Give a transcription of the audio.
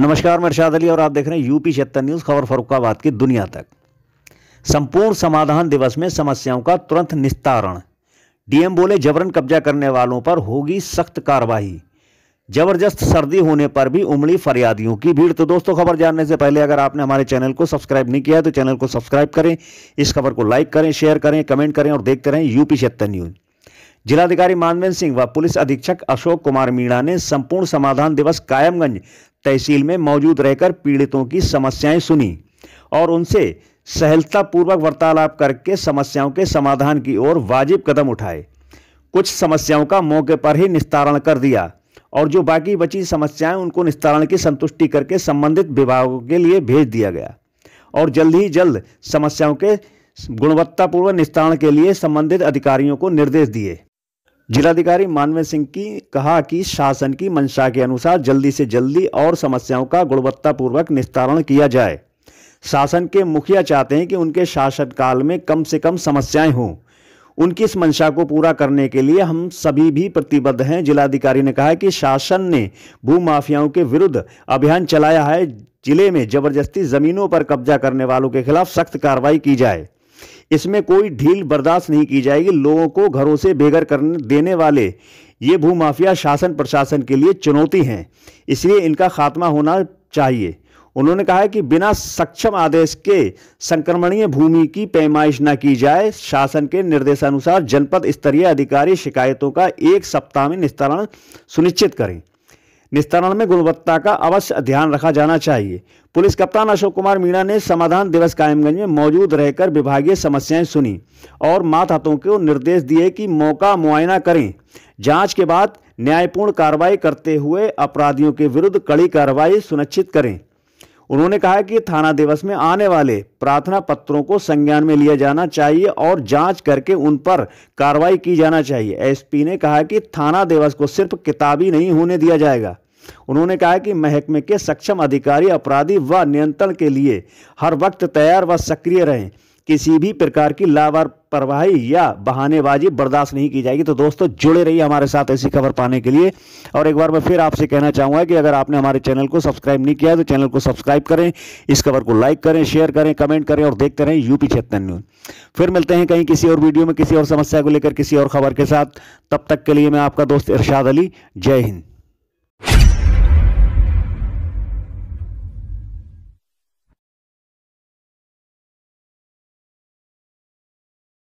नमस्कार मैं अर्षाद अली और आप देख रहे हैं यूपी छिहत्तर न्यूज़ खबर फरुखाबाद की दुनिया तक संपूर्ण समाधान दिवस में समस्याओं का तुरंत निस्तारण डीएम बोले जबरन कब्जा करने वालों पर होगी सख्त कार्रवाई जबरदस्त सर्दी होने पर भी उमड़ी फरियादियों की भीड़ तो दोस्तों खबर जानने से पहले अगर आपने हमारे चैनल को सब्सक्राइब नहीं किया है तो चैनल को सब्सक्राइब करें इस खबर को लाइक करें शेयर करें कमेंट करें और देखते रहें यूपी छिहत्तर न्यूज़ जिलाधिकारी मानवेंद्र सिंह व पुलिस अधीक्षक अशोक कुमार मीणा ने संपूर्ण समाधान दिवस कायमगंज तहसील में मौजूद रहकर पीड़ितों की समस्याएं सुनी और उनसे सहलतापूर्वक वार्तालाप करके समस्याओं के समाधान की ओर वाजिब कदम उठाए कुछ समस्याओं का मौके पर ही निस्तारण कर दिया और जो बाकी बची समस्याएं उनको निस्तारण की संतुष्टि करके संबंधित विभागों के लिए भेज दिया गया और जल्द ही जल्द समस्याओं के गुणवत्तापूर्वक निस्तारण के लिए संबंधित अधिकारियों को निर्देश दिए जिलाधिकारी मानवे सिंह की कहा कि शासन की मंशा के अनुसार जल्दी से जल्दी और समस्याओं का गुणवत्तापूर्वक निस्तारण किया जाए शासन के मुखिया चाहते हैं कि उनके शासनकाल में कम से कम समस्याएं हों उनकी इस मंशा को पूरा करने के लिए हम सभी भी प्रतिबद्ध हैं जिलाधिकारी ने कहा कि शासन ने भू माफियाओं के विरुद्ध अभियान चलाया है जिले में जबरदस्ती जमीनों पर कब्जा करने वालों के खिलाफ सख्त कार्रवाई की जाए इसमें कोई ढील बर्दाश्त नहीं की जाएगी लोगों को घरों से बेघर करने देने वाले ये भूमाफिया शासन प्रशासन के लिए चुनौती हैं इसलिए इनका खात्मा होना चाहिए उन्होंने कहा है कि बिना सक्षम आदेश के संक्रमणीय भूमि की पैमाइश न की जाए शासन के निर्देशानुसार जनपद स्तरीय अधिकारी शिकायतों का एक सप्ताह में निस्तारण सुनिश्चित करें निस्तारण में गुणवत्ता का अवश्य ध्यान रखा जाना चाहिए पुलिस कप्तान अशोक कुमार मीणा ने समाधान दिवस कायमगंज में मौजूद रहकर विभागीय समस्याएं सुनी और मातहतों को निर्देश दिए कि मौका मुआयना करें जांच के बाद न्यायपूर्ण कार्रवाई करते हुए अपराधियों के विरुद्ध कड़ी कार्रवाई सुनिश्चित करें उन्होंने कहा कि थाना दिवस में आने वाले प्रार्थना पत्रों को संज्ञान में लिया जाना चाहिए और जांच करके उन पर कार्रवाई की जाना चाहिए एसपी ने कहा कि थाना दिवस को सिर्फ किताबी नहीं होने दिया जाएगा उन्होंने कहा कि महकमे के सक्षम अधिकारी अपराधी व नियंत्रण के लिए हर वक्त तैयार व सक्रिय रहें किसी भी प्रकार की लापरवाही या बहानेबाजी बर्दाश्त नहीं की जाएगी तो दोस्तों जुड़े रहिए हमारे साथ ऐसी खबर पाने के लिए और एक बार मैं फिर आपसे कहना चाहूँगा कि अगर आपने हमारे चैनल को सब्सक्राइब नहीं किया है तो चैनल को सब्सक्राइब करें इस खबर को लाइक करें शेयर करें कमेंट करें और देखते रहें यूपी क्षेत्र न्यूज फिर मिलते हैं कहीं किसी और वीडियो में किसी और समस्या को लेकर किसी और खबर के साथ तब तक के लिए मैं आपका दोस्त इरशाद अली जय हिंद